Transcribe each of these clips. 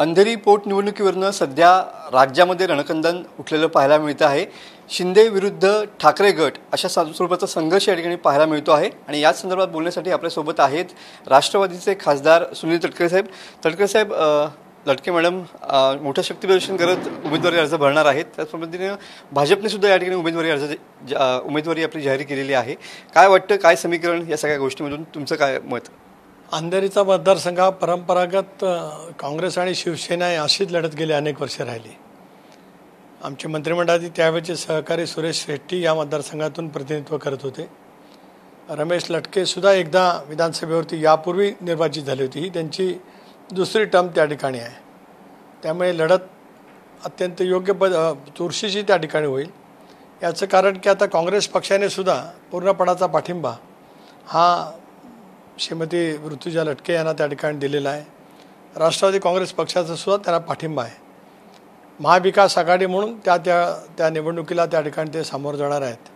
अंधेरी पोटनिवडणुकीवरनं सध्या राज्यामध्ये रणकंदन उठलेलं पाहायला मिळतं आहे शिंदे विरुद्ध ठाकरे गट अशा स्वरूपाचा संघर्ष या ठिकाणी पाहायला मिळतो आहे आणि याच संदर्भात बोलण्यासाठी आपल्यासोबत आहेत राष्ट्रवादीचे खासदार सुनील तटकरे साहेब तटकरे साहेब लटके मॅडम मोठं शक्तीप्रदर्शन करत उमेदवारी अर्ज भरणार आहेत त्याच पद्धतीनं भाजपने सुद्धा या ठिकाणी उमेदवारी अर्ज उमेदवारी आपली जाहीर केलेली आहे काय वाटतं काय समीकरण या सगळ्या गोष्टीमधून तुमचं काय मत अंधेरीचा मतदारसंघ हा परंपरागत काँग्रेस आणि शिवसेना अशीच लढत गेली अनेक वर्षे राहिली आमचे मंत्रिमंडळातील त्यावेळेचे सहकारी सुरेश शेट्टी या मतदारसंघातून प्रतिनिधित्व करत होते रमेश लटकेसुद्धा एकदा विधानसभेवरती यापूर्वी निर्वाचित झाली होती ही त्यांची दुसरी टर्म त्या ठिकाणी आहे त्यामुळे लढत अत्यंत योग्य ब चुरशीची त्या ठिकाणी होईल याचं कारण की आता काँग्रेस पक्षाने सुद्धा पूर्णपणाचा पाठिंबा हा श्रीमती ऋतुजा लटके यांना त्या ठिकाणी दिलेला आहे राष्ट्रवादी काँग्रेस पक्षाचा सुद्धा त्यांना पाठिंबा आहे महाविकास आघाडी म्हणून त्या त्या त्या निवडणुकीला त्या ठिकाणी ते सामोरं जाणार आहेत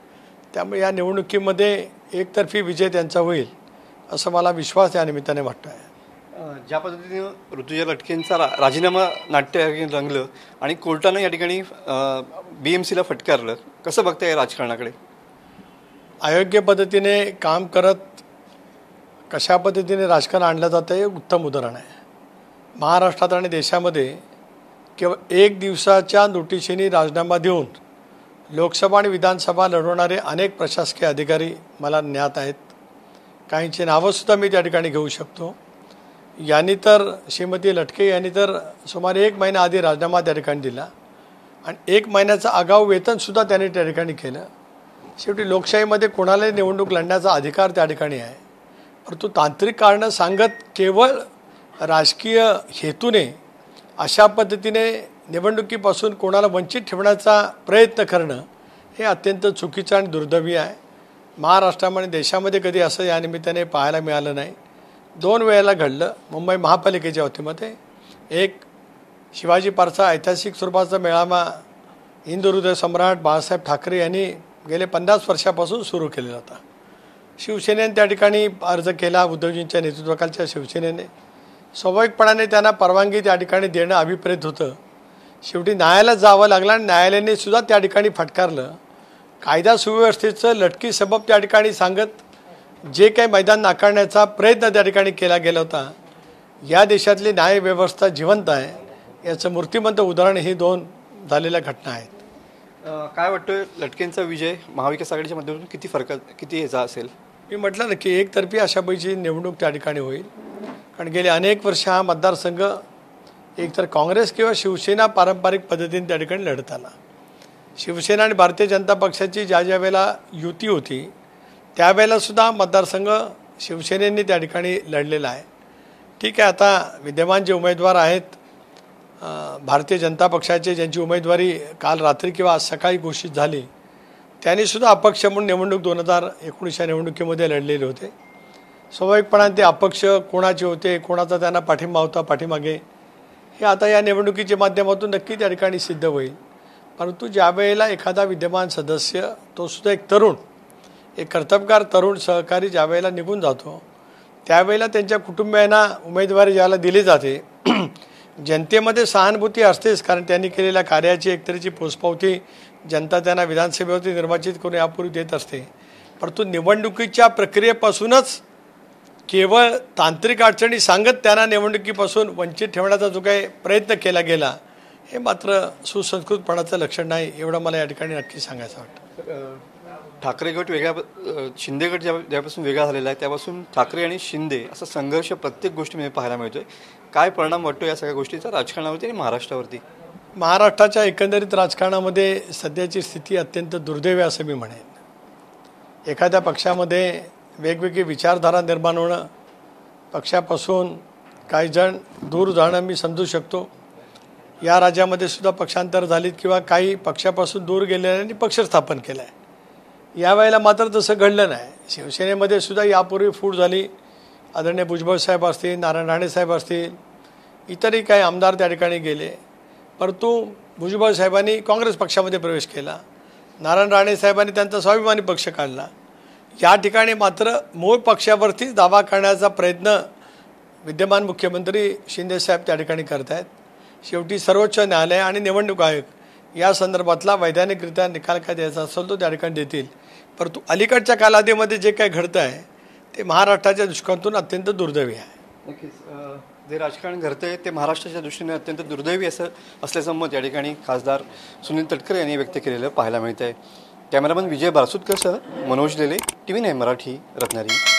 त्यामुळे या निवडणुकीमध्ये एकतर्फी विजय त्यांचा होईल असं मला विश्वास या निमित्ताने वाटतं आहे ज्या पद्धतीनं ऋतुजा लटकेंचा रा राजीनामा नाट्य रंगलं आणि कोर्टानं या ठिकाणी बी एम सीला फटकारलं कसं बघताय या राजकारणाकडे अयोग्य पद्धतीने काम करत कशा पद्धतीने राजकारण आणलं जातं हे उत्तम उदाहरण आहे महाराष्ट्रात आणि देशामध्ये केवळ एक दिवसाच्या नोटिशीने राजीनामा देऊन लोकसभा आणि विधानसभा लढवणारे अनेक प्रशासकीय अधिकारी मला ज्ञात आहेत काहींची नावंसुद्धा मी त्या ठिकाणी घेऊ शकतो यांनी तर श्रीमती लटके यांनी तर सुमारे एक महिना आधी राजीनामा त्या ठिकाणी दिला आणि एक महिन्याचं आगाऊ वेतनसुद्धा त्यांनी त्या ठिकाणी केलं शेवटी लोकशाहीमध्ये कोणालाही निवडणूक लढण्याचा अधिकार त्या ठिकाणी आहे परंतु तांत्रिक कारणं सांगत केवळ राजकीय हेतूने अशा पद्धतीने निवडणुकीपासून कोणाला वंचित ठेवण्याचा प्रयत्न करणं हे अत्यंत चुकीचं आणि दुर्दैवी आहे महाराष्ट्रामध्ये देशामध्ये कधी असं या निमित्ताने पाहायला मिळालं नाही दोन वेळेला घडलं मुंबई महापालिकेच्या वतीमध्ये एक शिवाजी पारचा ऐतिहासिक स्वरूपाचा मेळावा हिंदू हृदय सम्राट बाळासाहेब ठाकरे यांनी गेले पन्नास वर्षापासून सुरू केलेला होता शिवसेनेने त्या ठिकाणी अर्ज केला उद्धवजींच्या नेतृत्वाखालच्या शिवसेनेने स्वाभाविकपणाने त्यांना परवानगी त्या ठिकाणी देणं अभिप्रेत होतं शेवटी न्यायालयात जावं लागलं आणि न्यायालयाने सुद्धा त्या ठिकाणी फटकारलं कायदा सुव्यवस्थेचं लटकी सबब त्या ठिकाणी सांगत जे काही मैदान नाकारण्याचा प्रयत्न त्या ठिकाणी केला गेला होता या देशातली न्यायव्यवस्था जिवंत आहे याचं मूर्तिमंत उदाहरण हे दोन झालेल्या घटना आहेत काय वाटतं लटकेंचा विजय महाविकास आघाडीच्या माध्यमातून किती फरक किती याचा असेल मी म्हटलं ना की एकतर्फी अशा पैकी निवडणूक त्या ठिकाणी होईल कारण गेले अनेक वर्ष हा मतदारसंघ एकतर काँग्रेस किंवा शिवसेना पारंपरिक पद्धतीने त्या ठिकाणी लढत आला शिवसेना आणि भारतीय जनता पक्षाची ज्या ज्या वेळेला युती होती त्यावेळेलासुद्धा मतदारसंघ शिवसेनेनी त्या ठिकाणी लढलेला आहे ठीक आहे आता विद्यमान जे उमेदवार आहेत भारतीय जनता पक्षाचे ज्यांची उमेदवारी काल रात्री किंवा आज सकाळी घोषित झाली त्यांनीसुद्धा अपक्ष म्हणून निवडणूक दोन हजार एकोणीसच्या निवडणुकीमध्ये लढलेले होते स्वाभाविकपणाने ते अपक्ष कोणाचे होते कोणाचा त्यांना पाठिंबा होता पाठीमागे हे आता या निवडणुकीच्या माध्यमातून नक्की त्या ठिकाणी सिद्ध होईल परंतु ज्यावेळेला एखादा विद्यमान सदस्य तो सुद्धा एक तरुण एक कर्तबगार तरुण सहकारी ज्यावेळेला निघून जातो त्यावेळेला त्यांच्या कुटुंबियांना उमेदवारी ज्याला दिली जाते जनतेमध्ये सहानुभूती असतेच कारण त्यांनी केलेल्या कार्याची एकतरीची पोचपावती जनता त्यांना विधानसभेवरती निर्वाचित करून यापूर्वी देत असते परंतु निवडणुकीच्या प्रक्रियेपासूनच केवळ तांत्रिक अडचणी सांगत त्यांना निवडणुकीपासून वंचित ठेवण्याचा जो काही प्रयत्न केला गेला हे मात्र सुसंस्कृतपणाचं लक्षण नाही एवढं मला या ठिकाणी नक्की सांगायचं वाटतं ठाकरे गट वेगळ्या शिंदे गट ज्या ज्यापासून वेगळा झालेला आहे त्यापासून ठाकरे आणि शिंदे असा संघर्ष प्रत्येक मी पाहायला मिळतो काय परिणाम वाटतो या सगळ्या गोष्टीचा राजकारणावरती आणि महाराष्ट्रावरती महाराष्ट्राच्या एकंदरीत राजकारणामध्ये सध्याची स्थिती अत्यंत दुर्दैवी असं मी म्हणेन एखाद्या पक्षामध्ये वेगवेगळी विचारधारा निर्माण होणं पक्षापासून काही जण दूर जाणं मी समजू शकतो या राज्यामध्ये सुद्धा पक्षांतर झालीत किंवा काही पक्षापासून दूर गेलेल्यांनी पक्ष स्थापन केला आहे यावेळेला मात्र तसं घडलं नाही शिवसेनेमध्ये सुद्धा यापूर्वी फूट झाली आदरणीय भुजबळ साहेब असतील नारायण राणे साहेब असतील इतरही काही आमदार त्या ठिकाणी गेले परंतु भुजबळ साहेबांनी काँग्रेस पक्षामध्ये प्रवेश केला नारायण राणे साहेबांनी त्यांचा स्वाभिमानी पक्ष काढला या ठिकाणी मात्र मूळ पक्षावरतीच दावा करण्याचा प्रयत्न विद्यमान मुख्यमंत्री शिंदेसाहेब त्या ठिकाणी करत आहेत शेवटी सर्वोच्च न्यायालय आणि निवडणूक आयोग या संदर्भातला वैधानिकरित्या निकाल काय द्यायचा असेल तो त्या ठिकाणी देतील परंतु अलीकडच्या कालावधीमध्ये जे काही घडतं आहे ते महाराष्ट्राच्या दृष्टिकोनातून अत्यंत दुर्दैवी आहे जे राजकारण घडतंय ते महाराष्ट्राच्या दृष्टीने अत्यंत दुर्दैवी असं असल्याचं मत या ठिकाणी खासदार सुनील तटकरे यांनी व्यक्त केलेलं पाहायला मिळत आहे कॅमेरामन विजय बारसुदकरसह मनोज लेले टी व्ही नाही मराठी रत्नागिरी